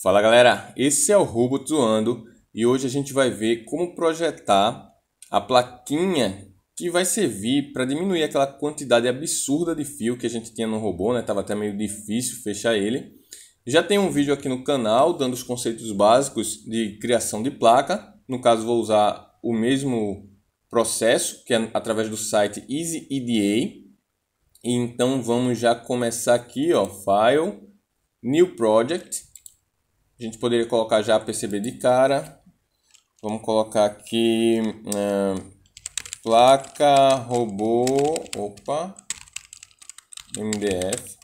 Fala galera, esse é o Rubo Zoando e hoje a gente vai ver como projetar a plaquinha que vai servir para diminuir aquela quantidade absurda de fio que a gente tinha no robô, né? Tava até meio difícil fechar ele. Já tem um vídeo aqui no canal dando os conceitos básicos de criação de placa. No caso vou usar o mesmo processo que é através do site Easy EDA. Então vamos já começar aqui, ó, File, New Project a gente poderia colocar já PCB de cara. Vamos colocar aqui é, placa robô, opa, MDF.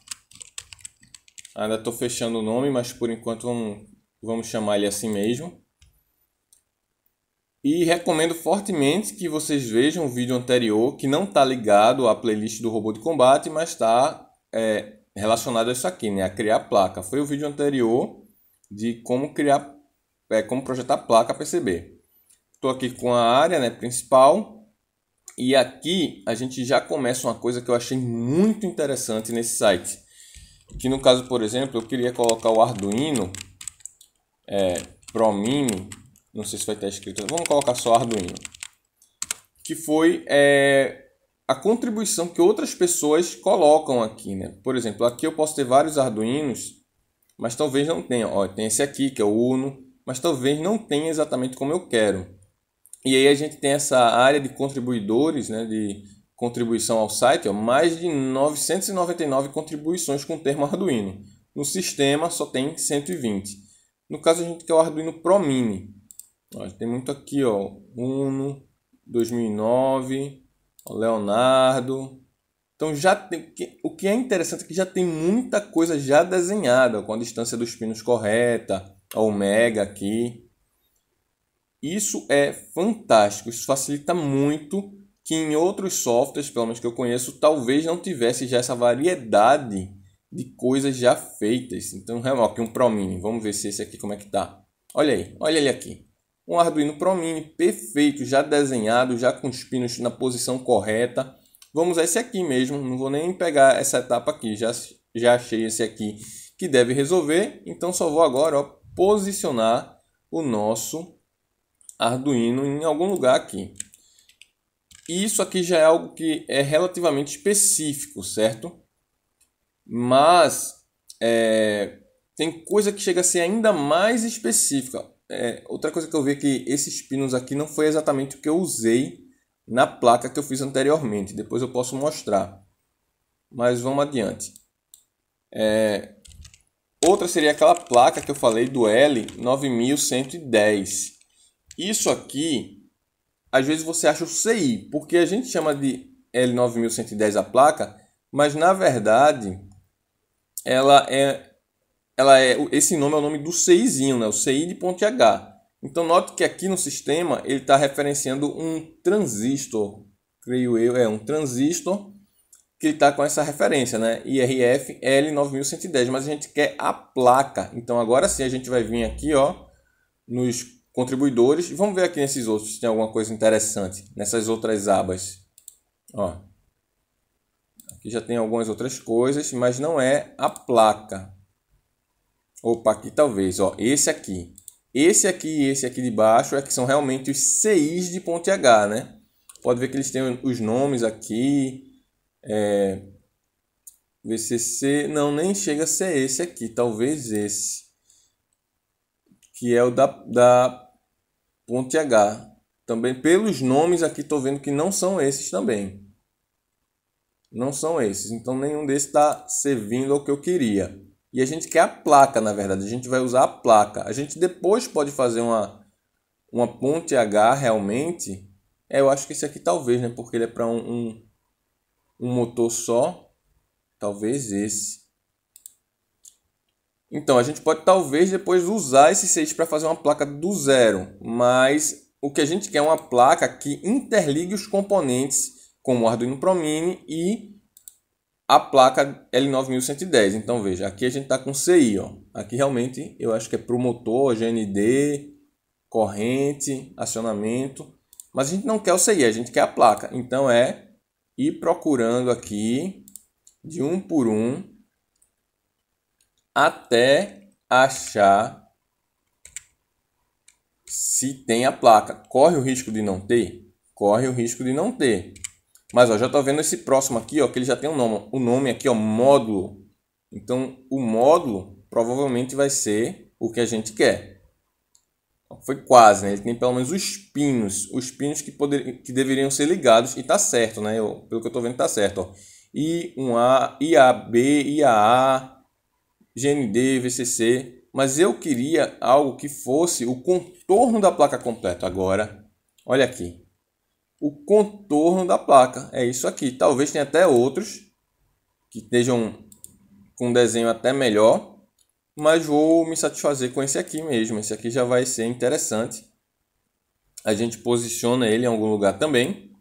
Ainda estou fechando o nome, mas por enquanto vamos, vamos chamar ele assim mesmo. E recomendo fortemente que vocês vejam o vídeo anterior, que não está ligado à playlist do robô de combate, mas está é, relacionado a isso aqui, né? a criar placa. Foi o vídeo anterior de como criar, é, como projetar placa PCB. Estou aqui com a área né, principal e aqui a gente já começa uma coisa que eu achei muito interessante nesse site. Que no caso, por exemplo, eu queria colocar o Arduino é, Mini, não sei se vai estar escrito, vamos colocar só Arduino, que foi é, a contribuição que outras pessoas colocam aqui, né? Por exemplo, aqui eu posso ter vários Arduinos mas talvez não tenha. Ó, tem esse aqui que é o Uno, mas talvez não tenha exatamente como eu quero. E aí a gente tem essa área de contribuidores, né, de contribuição ao site, ó, mais de 999 contribuições com o termo Arduino. No sistema só tem 120. No caso a gente quer o Arduino Pro Mini. Ó, tem muito aqui, ó, Uno, 2009, Leonardo, então já tem, o que é interessante é que já tem muita coisa já desenhada, com a distância dos pinos correta, a omega aqui. Isso é fantástico, isso facilita muito que em outros softwares, pelo menos que eu conheço, talvez não tivesse já essa variedade de coisas já feitas. Então, é aqui um Promini, vamos ver se esse aqui como é que tá. Olha aí, olha ele aqui. Um Arduino Promini perfeito, já desenhado, já com os pinos na posição correta Vamos a esse aqui mesmo, não vou nem pegar essa etapa aqui, já, já achei esse aqui que deve resolver, então só vou agora ó, posicionar o nosso Arduino em algum lugar aqui. Isso aqui já é algo que é relativamente específico, certo? Mas é, tem coisa que chega a ser ainda mais específica. É, outra coisa que eu vi é que esses pinos aqui não foi exatamente o que eu usei na placa que eu fiz anteriormente. Depois eu posso mostrar. Mas vamos adiante. É... Outra seria aquela placa que eu falei do L9110. Isso aqui, às vezes você acha o CI, porque a gente chama de L9110 a placa, mas na verdade ela é ela é esse nome é o nome do CIzinho, né? O CI de ponte H. Então note que aqui no sistema ele está referenciando um transistor, creio eu, é um transistor que está com essa referência, né? IRF L9110, mas a gente quer a placa. Então agora sim a gente vai vir aqui, ó, nos contribuidores. Vamos ver aqui nesses outros se tem alguma coisa interessante nessas outras abas. Ó. Aqui já tem algumas outras coisas, mas não é a placa. Opa, aqui talvez, ó, esse aqui. Esse aqui e esse aqui de baixo é que são realmente os CIs de ponte H, né? Pode ver que eles têm os nomes aqui. É, VCC, não, nem chega a ser esse aqui, talvez esse. Que é o da, da ponte H. Também pelos nomes aqui estou vendo que não são esses também. Não são esses, então nenhum desses está servindo ao que eu queria. E a gente quer a placa, na verdade. A gente vai usar a placa. A gente depois pode fazer uma, uma ponte H realmente. É, eu acho que esse aqui talvez, né? Porque ele é para um, um, um motor só. Talvez esse. Então, a gente pode talvez depois usar esse 6 para fazer uma placa do zero. Mas o que a gente quer é uma placa que interligue os componentes como o Arduino Pro Mini e a placa L9110. Então veja, aqui a gente está com CI. Ó. Aqui realmente eu acho que é promotor, motor, GND, corrente, acionamento. Mas a gente não quer o CI, a gente quer a placa. Então é ir procurando aqui de um por um até achar se tem a placa. Corre o risco de não ter? Corre o risco de não ter. Mas ó, já estou vendo esse próximo aqui, ó, que ele já tem um nome, o nome aqui, ó, módulo. Então, o módulo provavelmente vai ser o que a gente quer. Foi quase, né? Ele tem pelo menos os pinos, os pinos que, poder, que deveriam ser ligados e tá certo, né? Eu, pelo que eu estou vendo, tá certo, ó. I, um A, IAB, IAA, GND, VCC. Mas eu queria algo que fosse o contorno da placa completa. Agora, olha aqui o contorno da placa. É isso aqui. Talvez tenha até outros que estejam com um desenho até melhor, mas vou me satisfazer com esse aqui mesmo. Esse aqui já vai ser interessante. A gente posiciona ele em algum lugar também.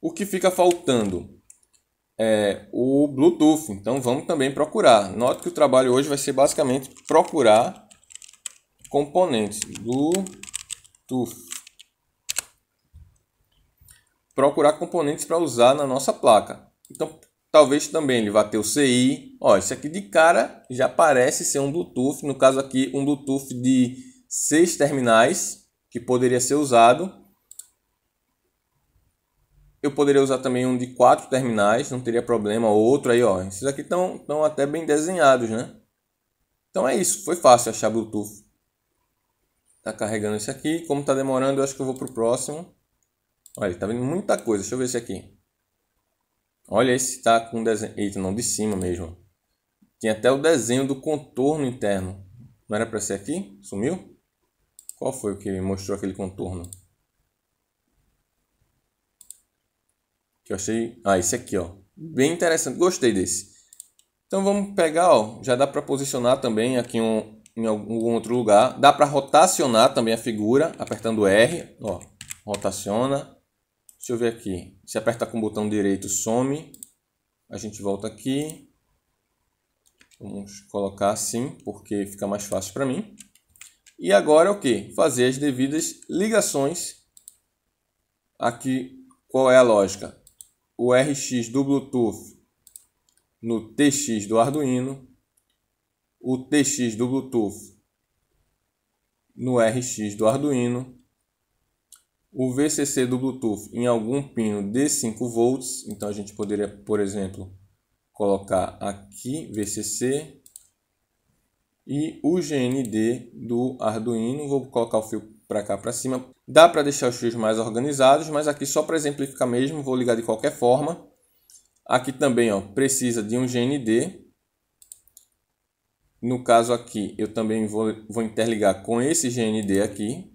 O que fica faltando é o Bluetooth. Então vamos também procurar. Note que o trabalho hoje vai ser basicamente procurar componentes Bluetooth procurar componentes para usar na nossa placa. Então, talvez também ele vá ter o CI. Ó, esse aqui de cara já parece ser um Bluetooth, no caso aqui um Bluetooth de seis terminais que poderia ser usado. Eu poderia usar também um de quatro terminais, não teria problema. Outro aí, ó. Esses aqui estão até bem desenhados, né? Então é isso, foi fácil achar Bluetooth. Tá carregando esse aqui. Como tá demorando, eu acho que eu vou pro próximo. Olha, tá vendo muita coisa. Deixa eu ver esse aqui. Olha, esse tá com desenho. Eita, não, de cima mesmo. Tem até o desenho do contorno interno. Não era para ser aqui? Sumiu? Qual foi o que mostrou aquele contorno? Que eu achei... Ah, esse aqui, ó. Bem interessante. Gostei desse. Então vamos pegar, ó. Já dá para posicionar também aqui um, em algum outro lugar. Dá para rotacionar também a figura, apertando R. Ó, rotaciona. Deixa eu ver aqui. Se apertar com o botão direito, some. A gente volta aqui. Vamos colocar assim, porque fica mais fácil para mim. E agora é o que? Fazer as devidas ligações. Aqui, qual é a lógica? O RX do Bluetooth no TX do Arduino, o TX do Bluetooth no RX do Arduino o VCC do Bluetooth em algum pino de 5 volts, então a gente poderia, por exemplo, colocar aqui VCC e o GND do Arduino, vou colocar o fio para cá para cima. Dá para deixar os fios mais organizados, mas aqui só para exemplificar mesmo, vou ligar de qualquer forma. Aqui também ó, precisa de um GND. No caso aqui, eu também vou, vou interligar com esse GND aqui,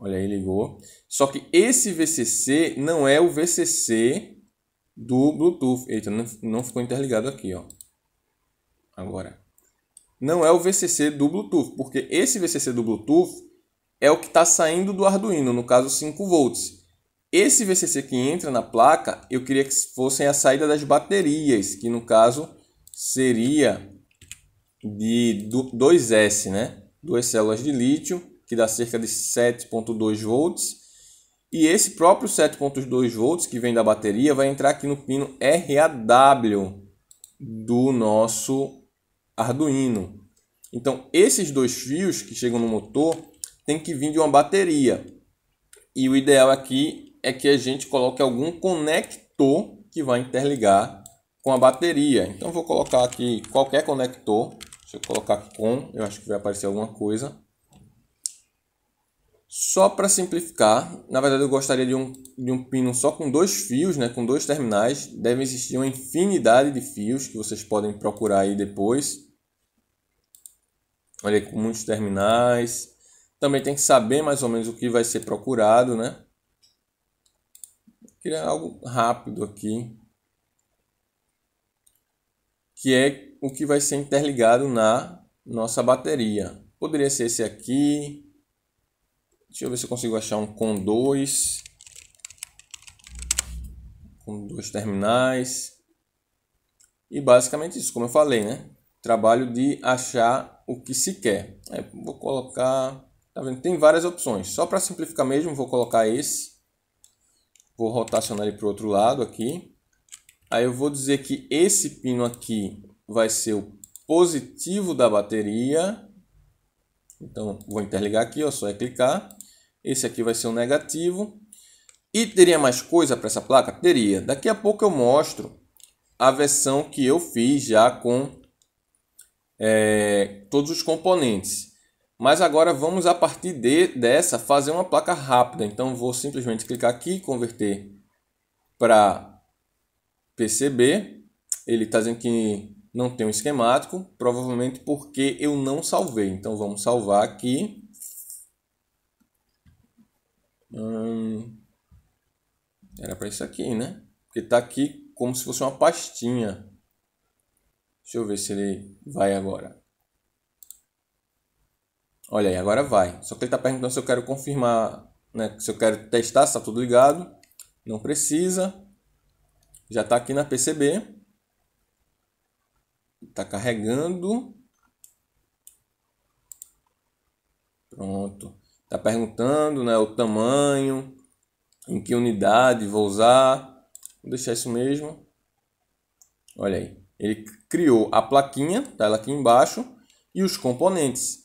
Olha aí, ligou. Só que esse VCC não é o VCC do Bluetooth. Eita, não, não ficou interligado aqui, ó. Agora. Não é o VCC do Bluetooth, porque esse VCC do Bluetooth é o que está saindo do Arduino, no caso 5 volts. Esse VCC que entra na placa, eu queria que fossem a saída das baterias, que no caso seria de 2S, né? Duas células de lítio que dá cerca de 7.2 volts. E esse próprio 7.2 volts que vem da bateria vai entrar aqui no pino RAW do nosso Arduino. Então, esses dois fios que chegam no motor tem que vir de uma bateria. E o ideal aqui é que a gente coloque algum conector que vai interligar com a bateria. Então, vou colocar aqui qualquer conector. Deixa eu colocar com, eu acho que vai aparecer alguma coisa. Só para simplificar, na verdade eu gostaria de um, de um pino só com dois fios, né, com dois terminais. Deve existir uma infinidade de fios que vocês podem procurar aí depois. Olha com muitos terminais. Também tem que saber mais ou menos o que vai ser procurado, né? Eu queria algo rápido aqui. Que é o que vai ser interligado na nossa bateria. Poderia ser esse aqui, Deixa eu ver se eu consigo achar um com dois. Com dois terminais. E basicamente isso, como eu falei, né? Trabalho de achar o que se quer. É, vou colocar. Tá vendo? Tem várias opções. Só para simplificar mesmo, vou colocar esse. Vou rotacionar ele para o outro lado aqui. Aí eu vou dizer que esse pino aqui vai ser o positivo da bateria. Então, vou interligar aqui, ó, só é clicar. Esse aqui vai ser um negativo. E teria mais coisa para essa placa? Teria. Daqui a pouco eu mostro a versão que eu fiz já com é, todos os componentes. Mas agora vamos a partir de, dessa fazer uma placa rápida. Então vou simplesmente clicar aqui, converter para PCB. Ele está dizendo que não tem um esquemático, provavelmente porque eu não salvei. Então vamos salvar aqui. Hum, era para isso aqui, né? Porque tá aqui como se fosse uma pastinha. Deixa eu ver se ele vai agora. Olha aí, agora vai. Só que ele tá perguntando se eu quero confirmar, né? Se eu quero testar se está tudo ligado. Não precisa. Já está aqui na PCB. Está carregando. Pronto. Está perguntando né, o tamanho, em que unidade vou usar. Vou deixar isso mesmo. Olha aí. Ele criou a plaquinha, tá ela aqui embaixo, e os componentes.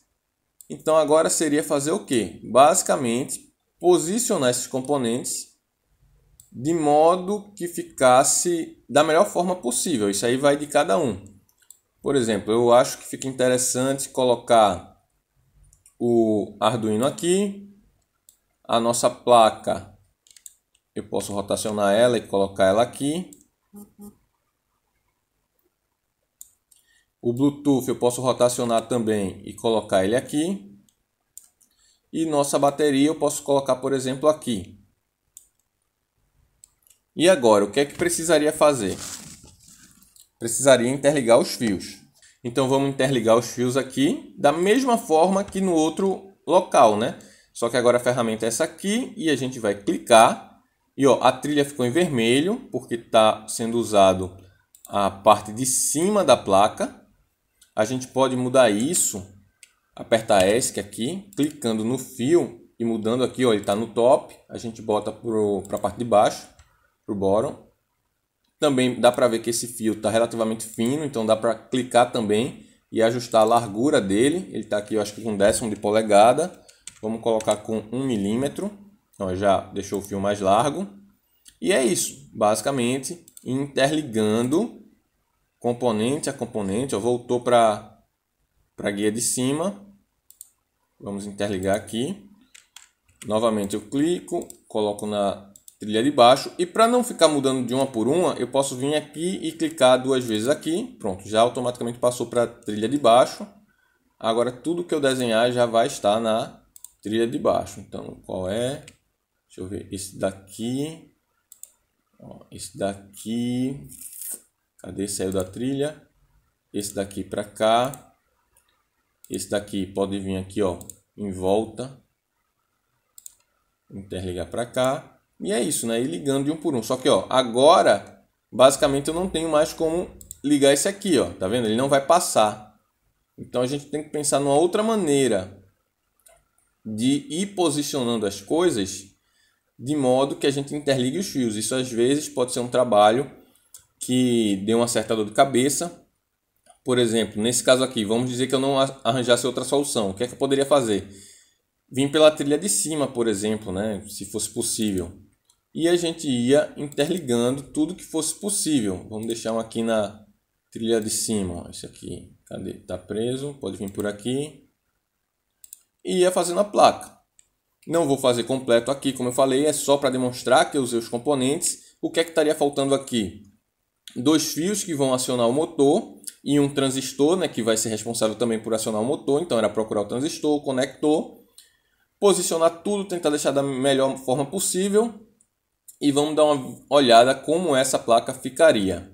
Então agora seria fazer o quê? Basicamente, posicionar esses componentes de modo que ficasse da melhor forma possível. Isso aí vai de cada um. Por exemplo, eu acho que fica interessante colocar o Arduino aqui, a nossa placa, eu posso rotacionar ela e colocar ela aqui. O Bluetooth eu posso rotacionar também e colocar ele aqui. E nossa bateria eu posso colocar, por exemplo, aqui. E agora, o que é que precisaria fazer? Precisaria interligar os fios. Então vamos interligar os fios aqui da mesma forma que no outro local, né? Só que agora a ferramenta é essa aqui e a gente vai clicar e ó, a trilha ficou em vermelho porque está sendo usado a parte de cima da placa. A gente pode mudar isso, apertar ESC é aqui, clicando no fio e mudando aqui, ó, ele está no top. A gente bota para a parte de baixo, para o bottom também dá para ver que esse fio está relativamente fino, então dá para clicar também e ajustar a largura dele. Ele está aqui, eu acho que com décimo de polegada. Vamos colocar com 1 milímetro. Então já deixou o fio mais largo. E é isso, basicamente, interligando componente a componente. Ó, voltou para a guia de cima. Vamos interligar aqui. Novamente eu clico, coloco na trilha de baixo. E para não ficar mudando de uma por uma, eu posso vir aqui e clicar duas vezes aqui. Pronto, já automaticamente passou para a trilha de baixo. Agora tudo que eu desenhar já vai estar na trilha de baixo. Então qual é? Deixa eu ver, esse daqui. esse daqui. Cadê? Saiu da trilha. Esse daqui para cá. Esse daqui pode vir aqui, ó, em volta. Interligar para cá e é isso, né? E ligando de um por um. Só que, ó, agora, basicamente eu não tenho mais como ligar esse aqui, ó. Tá vendo? Ele não vai passar. Então a gente tem que pensar numa outra maneira de ir posicionando as coisas de modo que a gente interligue os fios. Isso às vezes pode ser um trabalho que dê uma certa dor de cabeça. Por exemplo, nesse caso aqui, vamos dizer que eu não arranjasse outra solução. O que é que eu poderia fazer? Vim pela trilha de cima, por exemplo, né? se fosse possível e a gente ia interligando tudo que fosse possível. Vamos deixar um aqui na trilha de cima, esse aqui, cadê? Tá preso, pode vir por aqui. E ia fazendo a placa. Não vou fazer completo aqui, como eu falei, é só para demonstrar que eu usei os componentes. O que é que estaria faltando aqui? Dois fios que vão acionar o motor e um transistor, né, que vai ser responsável também por acionar o motor. Então era procurar o transistor, o conector, posicionar tudo, tentar deixar da melhor forma possível e vamos dar uma olhada como essa placa ficaria.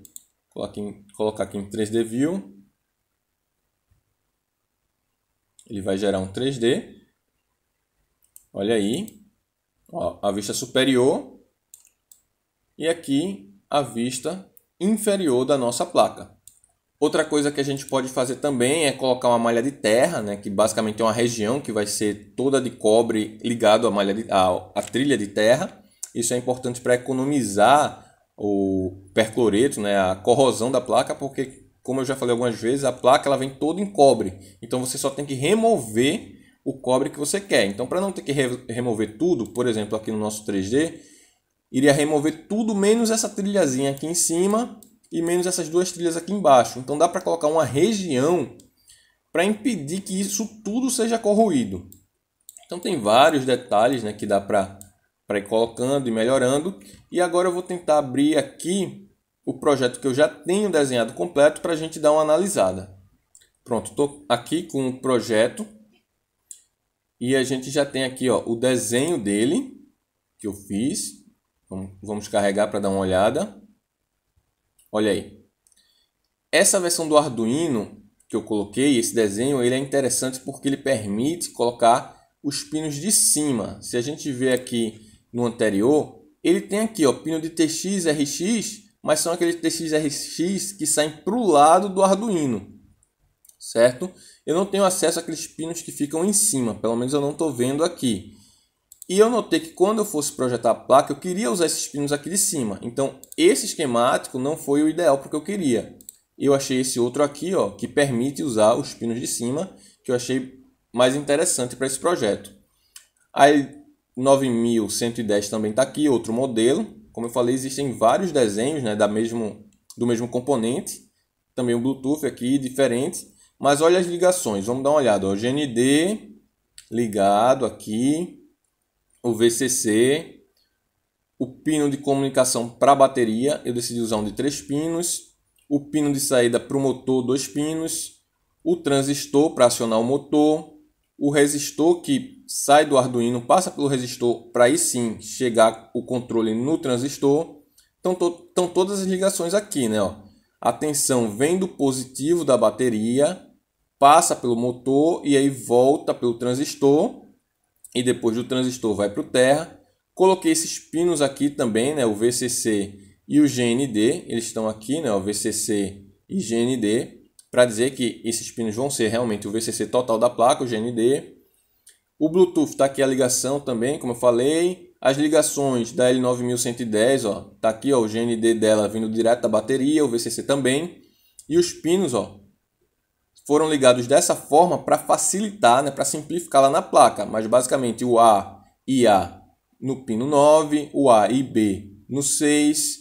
Em, colocar aqui em 3D View. Ele vai gerar um 3D. Olha aí. Ó, a vista superior. E aqui a vista inferior da nossa placa. Outra coisa que a gente pode fazer também é colocar uma malha de terra, né, que basicamente é uma região que vai ser toda de cobre ligado à malha de, à, à trilha de terra isso é importante para economizar o percloreto, né, a corrosão da placa, porque como eu já falei algumas vezes, a placa ela vem toda em cobre. Então você só tem que remover o cobre que você quer. Então para não ter que re remover tudo, por exemplo, aqui no nosso 3D, iria remover tudo menos essa trilhazinha aqui em cima e menos essas duas trilhas aqui embaixo. Então dá para colocar uma região para impedir que isso tudo seja corroído. Então tem vários detalhes né, que dá para para ir colocando e melhorando. E agora eu vou tentar abrir aqui o projeto que eu já tenho desenhado completo para a gente dar uma analisada. Pronto, estou aqui com o projeto e a gente já tem aqui ó, o desenho dele que eu fiz. Vamos carregar para dar uma olhada. Olha aí. Essa versão do Arduino que eu coloquei, esse desenho, ele é interessante porque ele permite colocar os pinos de cima. Se a gente ver aqui no anterior, ele tem aqui ó, pino de TX, RX, mas são aqueles TX, RX que saem para o lado do Arduino, certo? Eu não tenho acesso àqueles pinos que ficam em cima, pelo menos eu não estou vendo aqui. E eu notei que quando eu fosse projetar a placa, eu queria usar esses pinos aqui de cima. Então, esse esquemático não foi o ideal porque eu queria. Eu achei esse outro aqui, ó, que permite usar os pinos de cima, que eu achei mais interessante para esse projeto. Aí 9110 também está aqui, outro modelo. Como eu falei, existem vários desenhos né, da mesmo, do mesmo componente. Também o Bluetooth aqui, diferente. Mas olha as ligações, vamos dar uma olhada. O GND ligado aqui, o VCC, o pino de comunicação para a bateria, eu decidi usar um de três pinos, o pino de saída para o motor, dois pinos, o transistor para acionar o motor, o resistor que sai do Arduino passa pelo resistor para aí sim chegar o controle no transistor. Então to estão todas as ligações aqui, né? Ó. A tensão vem do positivo da bateria, passa pelo motor e aí volta pelo transistor e depois do transistor vai para o terra. Coloquei esses pinos aqui também, né? O VCC e o GND, eles estão aqui, né? O VCC e GND para dizer que esses pinos vão ser realmente o VCC total da placa, o GND. O Bluetooth está aqui a ligação também, como eu falei. As ligações da L9110, ó, tá aqui ó, o GND dela vindo direto da bateria, o VCC também. E os pinos, ó, foram ligados dessa forma para facilitar, né, para simplificar lá na placa, mas basicamente o A e A no pino 9, o A e B no 6,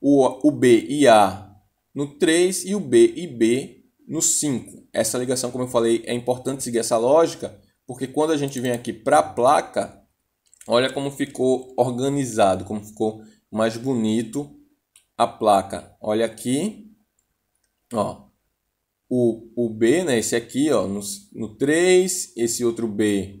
o, o B e A no 3 e o B e B no 5. Essa ligação, como eu falei, é importante seguir essa lógica, porque quando a gente vem aqui para a placa, olha como ficou organizado, como ficou mais bonito a placa. Olha aqui, ó, o, o B, né, esse aqui, ó, no, no 3, esse outro B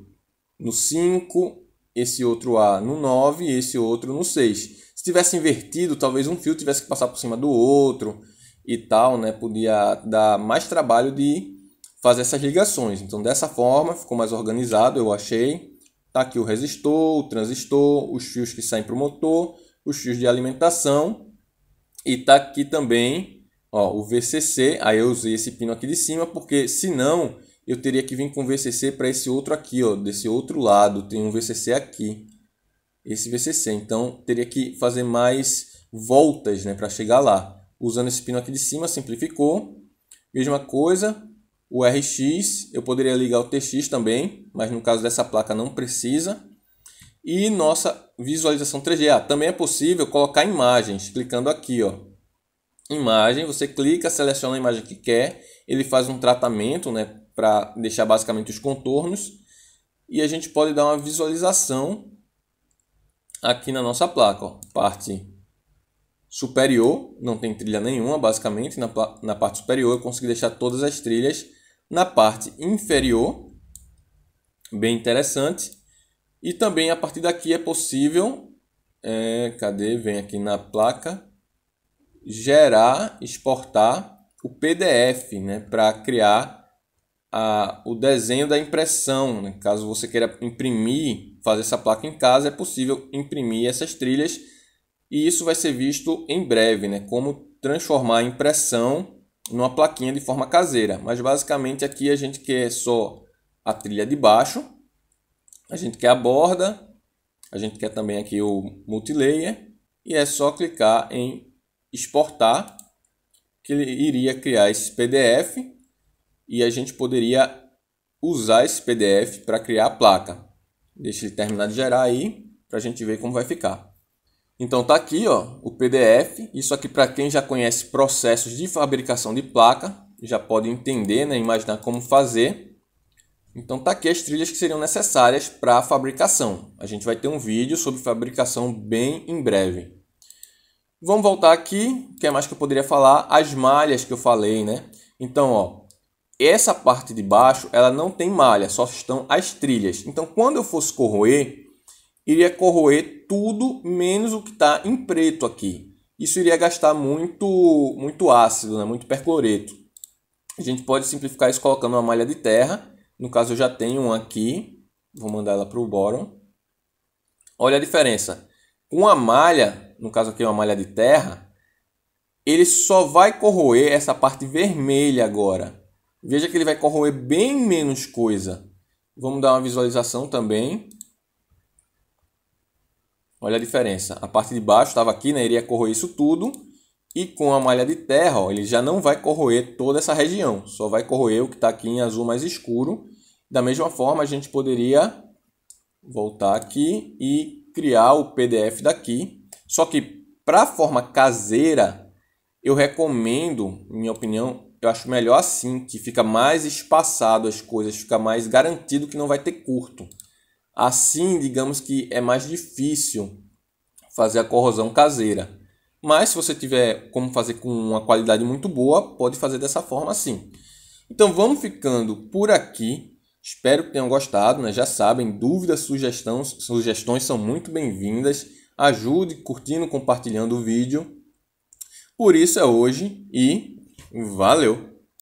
no 5, esse outro A no 9 e esse outro no 6. Se tivesse invertido, talvez um fio tivesse que passar por cima do outro, e tal, né, podia dar mais trabalho de fazer essas ligações. Então, dessa forma, ficou mais organizado, eu achei. Tá aqui o resistor, o transistor, os fios que saem para o motor, os fios de alimentação e tá aqui também ó, o VCC. Aí eu usei esse pino aqui de cima porque senão eu teria que vir com VCC para esse outro aqui, ó, desse outro lado. Tem um VCC aqui, esse VCC. Então teria que fazer mais voltas, né, para chegar lá usando esse pino aqui de cima, simplificou. Mesma coisa, o RX, eu poderia ligar o TX também, mas no caso dessa placa não precisa. E nossa visualização 3D. Ah, também é possível colocar imagens, clicando aqui, ó. Imagem, você clica, seleciona a imagem que quer, ele faz um tratamento, né, para deixar basicamente os contornos. E a gente pode dar uma visualização aqui na nossa placa, ó. Parte superior, não tem trilha nenhuma, basicamente. Na, na parte superior eu consegui deixar todas as trilhas. Na parte inferior, bem interessante. E também a partir daqui é possível, é, cadê? Vem aqui na placa, gerar, exportar o PDF, né, para criar a, o desenho da impressão. Né? Caso você queira imprimir, fazer essa placa em casa, é possível imprimir essas trilhas e isso vai ser visto em breve, né? Como transformar a impressão numa plaquinha de forma caseira. Mas basicamente aqui a gente quer só a trilha de baixo, a gente quer a borda, a gente quer também aqui o multilayer e é só clicar em exportar que ele iria criar esse PDF e a gente poderia usar esse PDF para criar a placa. Deixa ele terminar de gerar aí para a gente ver como vai ficar. Então tá aqui ó, o PDF, isso aqui para quem já conhece processos de fabricação de placa, já pode entender, né, imaginar como fazer. Então tá aqui as trilhas que seriam necessárias para a fabricação. A gente vai ter um vídeo sobre fabricação bem em breve. Vamos voltar aqui, o que é mais que eu poderia falar? As malhas que eu falei, né? Então, ó, essa parte de baixo, ela não tem malha, só estão as trilhas. Então, quando eu fosse corroer, iria corroer tudo menos o que está em preto aqui. Isso iria gastar muito, muito ácido, né? muito percloreto. A gente pode simplificar isso colocando uma malha de terra. No caso eu já tenho uma aqui, vou mandar ela para o bóron. Olha a diferença. Com a malha, no caso aqui é uma malha de terra, ele só vai corroer essa parte vermelha agora. Veja que ele vai corroer bem menos coisa. Vamos dar uma visualização também. Olha a diferença. A parte de baixo estava aqui, né? Iria corroer isso tudo. E com a malha de terra, ó, ele já não vai corroer toda essa região. Só vai corroer o que está aqui em azul mais escuro. Da mesma forma, a gente poderia voltar aqui e criar o PDF daqui. Só que para forma caseira, eu recomendo, minha opinião, eu acho melhor assim, que fica mais espaçado as coisas, fica mais garantido que não vai ter curto. Assim, digamos que é mais difícil fazer a corrosão caseira. Mas se você tiver como fazer com uma qualidade muito boa, pode fazer dessa forma assim. Então vamos ficando por aqui. Espero que tenham gostado. Né? Já sabem, dúvidas, sugestões, sugestões são muito bem-vindas. Ajude curtindo, compartilhando o vídeo. Por isso é hoje e valeu!